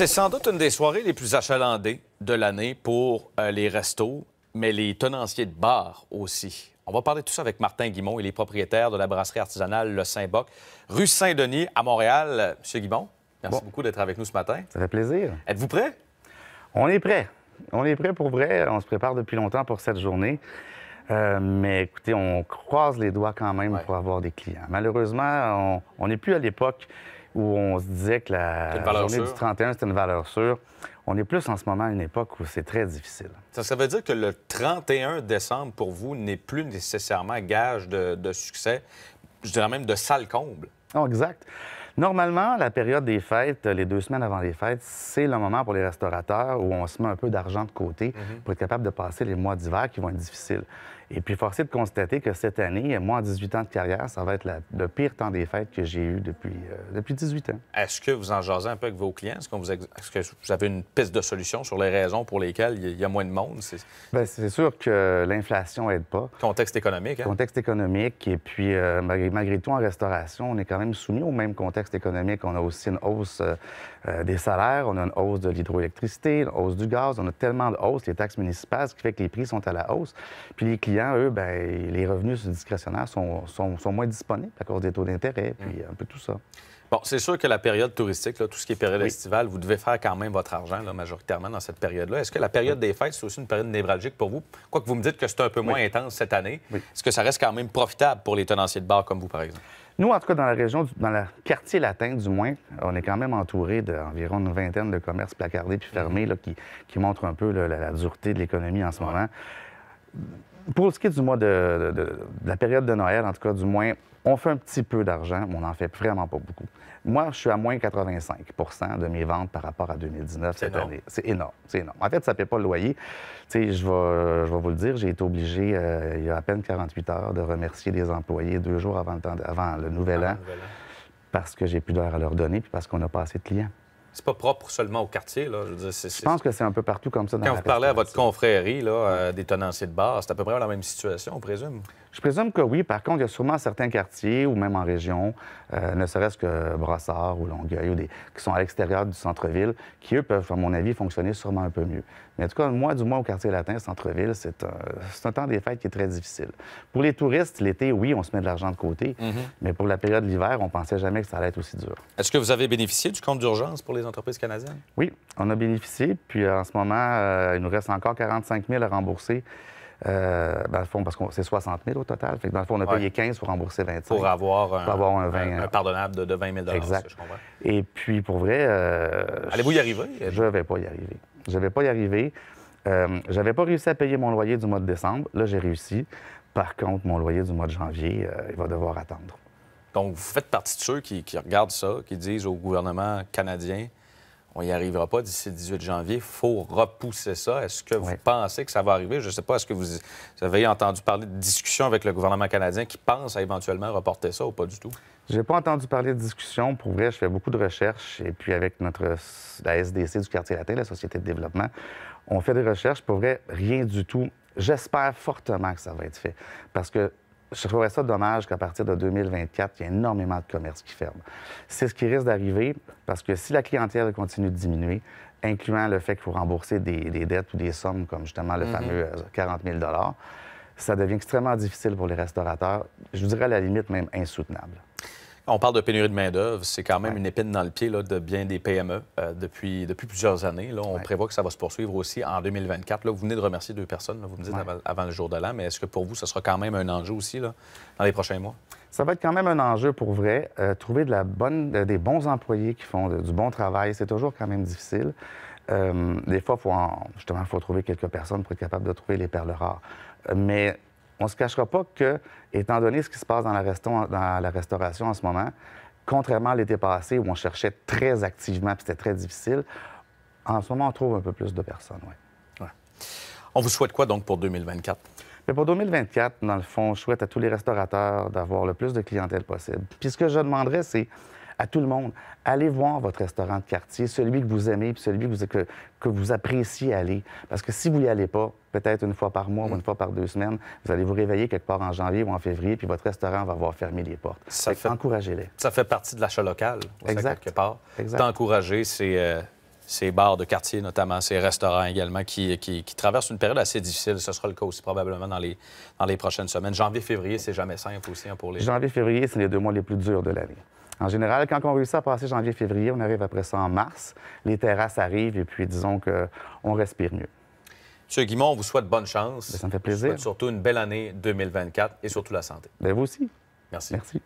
C'est sans doute une des soirées les plus achalandées de l'année pour euh, les restos, mais les tenanciers de bars aussi. On va parler de tout ça avec Martin Guimont. et les propriétaires de la brasserie artisanale Le Saint-Boc, rue Saint-Denis, à Montréal. Monsieur Guimont, merci beaucoup d'être avec nous ce matin. Ça fait plaisir. Êtes-vous prêt? On est prêt. On est prêt pour vrai. On se prépare depuis longtemps pour cette journée. Euh, mais écoutez, on croise les doigts quand même pour avoir des clients. Malheureusement, on n'est plus à l'époque où on se disait que la journée du 31, c'était une valeur sûre. On est plus en ce moment à une époque où c'est très difficile. Ça, veut dire que le 31 décembre, pour vous, n'est plus nécessairement gage de, succès, je dirais même de sale comble. exact. Normalement, la période des fêtes, les deux semaines avant les fêtes, c'est le moment pour les restaurateurs où on se met un peu d'argent de côté mhm. pour être capable de passer les mois d'hiver qui vont être difficiles. Et puis, forcé de constater que cette année, moi, en 18 ans de carrière, ça va être le pire temps des fêtes que j'ai eu depuis, euh, depuis 18 ans. Est-ce que vous en jasez un peu avec vos clients? Est-ce, que vous avez une piste de solution sur les raisons pour lesquelles il y a moins de monde? C'est, ben, c'est sûr que l'inflation aide pas. Contexte économique, hein? Contexte économique. Et puis, euh, malgré, malgré, tout, en restauration, on est quand même soumis au même contexte économique. On a aussi une hausse euh, des salaires, on a une hausse de l'hydroélectricité, une hausse du gaz. On a tellement de hausses, les taxes municipales, ce qui fait que les prix sont à la hausse. Puis les clients eux, ben, les revenus discrétionnaires sont, sont, sont, moins disponibles à cause des taux d'intérêt, mm. puis un peu tout ça. Bon, c'est sûr que la période touristique, là, tout ce qui est période estivale, vous devez faire quand même votre argent là, majoritairement dans cette période-là. Est-ce que la période mm. des fêtes, c'est aussi une période névralgique pour vous? Quoique vous me dites que c'est un peu moins intense cette année, est-ce que ça reste quand même profitable pour les tenanciers de bar comme vous, par exemple? Nous, en tout cas, dans la région, dans le quartier latin, du moins, on est quand même entouré d'environ une vingtaine de commerces placardés puis fermés mm. là, qui, qui montrent un peu la, la, dureté de l'économie en ce moment pour ce qui est du mois de, de, la période de Noël, en tout cas, du moins, on fait un petit peu d'argent, mais on n'en fait vraiment pas beaucoup. Moi, je suis à moins 85 de mes ventes par rapport à 2019 cette année. C'est énorme, c'est énorme. En fait, ça ne pas le loyer. Tu sais, je vais, vous le dire, j'ai été obligé, euh, il y a à peine 48 heures, de remercier les employés deux jours avant le, nouvel, an, parce que j'ai plus d'heures à leur donner et parce qu'on n'a pas assez de clients. C'est pas propre seulement au quartier. Là. Je, pense que c'est un peu partout comme ça. Quand vous parlez à votre confrérie là, euh, des tenanciers de bar, c'est à peu près la même situation, on présume? Je présume que oui. Par contre, il y a sûrement certains quartiers ou même en région, euh, ne serait-ce que Brassard ou Longueuil, qui sont à l'extérieur du centre-ville, qui, eux, peuvent, à mon avis, fonctionner sûrement un peu mieux. Mais en tout cas, moi, du moins au quartier latin, centre-ville, c'est un, temps des fêtes qui est très difficile. Pour les touristes, l'été, oui, on se met de l'argent de côté, mhm. mais pour la période de l'hiver, on pensait jamais que ça allait être aussi dur. Est-ce que vous avez bénéficié du compte d'urgence pour les entreprises canadiennes? Oui, on a bénéficié. Puis euh, en ce moment, euh, il nous reste encore 45 000 à rembourser. Euh, dans le fond, parce que c'est 60 000 au total. Fait dans le fond, on a payé 15 pour rembourser 25. Pour avoir un, pour avoir un, pardonnable de, 20 000 exact. Et puis, pour vrai. Euh, Allez-vous y arriver? Je ne vais pas y arriver. Je ne pas y arriver. Euh, j'avais pas réussi à payer mon loyer du mois de décembre. Là, j'ai réussi. Par contre, mon loyer du mois de janvier, il va devoir attendre. Donc, vous faites partie de ceux qui regardent ça, qui disent au gouvernement canadien on n'y arrivera pas d'ici le 18 janvier. Il faut repousser ça. Est-ce que vous pensez que ça va arriver? Je ne sais pas. Est-ce que vous, avez entendu parler de discussions avec le gouvernement canadien qui pense à éventuellement reporter ça ou pas du tout? Je n'ai pas entendu parler de discussions. Pour vrai, je fais beaucoup de recherches. Et puis, avec notre, la SDC du quartier latin, la Société de développement, on fait des recherches. Pour vrai, rien du tout. J'espère fortement que ça va être fait. Parce que je trouverais ça dommage qu'à partir de 2024, il y ait énormément de commerces qui ferment. C'est ce qui risque d'arriver parce que si la clientèle continue de diminuer, incluant le fait qu'il faut rembourser des, dettes ou des sommes comme justement le mm-hmm. fameux 40 euh, 000 ça devient extrêmement difficile pour les restaurateurs, je vous dirais à la limite même insoutenable. On parle de pénurie de main-d'œuvre. C'est quand même une épine dans le pied de bien des PME euh, depuis, plusieurs années. On prévoit que ça va se poursuivre aussi en 2024. vous venez de remercier deux personnes, vous me dites, avant, le jour de l'an, mais est-ce que pour vous, ça sera quand même un enjeu aussi dans les prochains mois? Ça va être quand même un enjeu pour vrai. Euh, trouver de la bonne, des bons employés qui font du bon travail, c'est toujours quand même difficile. Euh, des fois, faut justement, il faut trouver quelques personnes pour être capable de trouver les perles rares. Mais on ne se cachera pas que, étant donné ce qui se passe dans la, dans la restauration en ce moment, contrairement à l'été passé où on cherchait très activement et c'était très difficile, en ce moment, on trouve un peu plus de personnes, On vous souhaite quoi donc pour 2024? Mais ben, pour 2024, dans le fond, je souhaite à tous les restaurateurs d'avoir le plus de clientèle possible. Puis ce que je demanderais, c'est à tout le monde, allez voir votre restaurant de quartier, celui que vous aimez, puis celui que vous, appréciez aller. Parce que si vous n'y allez pas, peut-être une fois par mois ou mm. une fois par deux semaines, vous allez vous réveiller quelque part en janvier ou en février, puis votre restaurant va avoir fermé les portes. Ça Encouragez-les. Ça fait partie de l'achat local, exact. quelque part. D'encourager, c'est... Euh, ces bars de quartier notamment, ces restaurants également, qui, traversent une période assez difficile. Ce sera le cas aussi probablement dans les, prochaines semaines. Janvier-février, c'est jamais simple aussi hein, pour les... Janvier-février, c'est les deux mois les plus durs de l'année. En général, quand on réussit à passer janvier-février, on arrive après ça en mars. Les terrasses arrivent et puis disons qu'on respire mieux. Monsieur Guimont, on vous souhaite bonne chance. Ben, ça me fait plaisir. surtout une belle année 2024 et surtout la santé. Ben, vous aussi. Merci. Merci.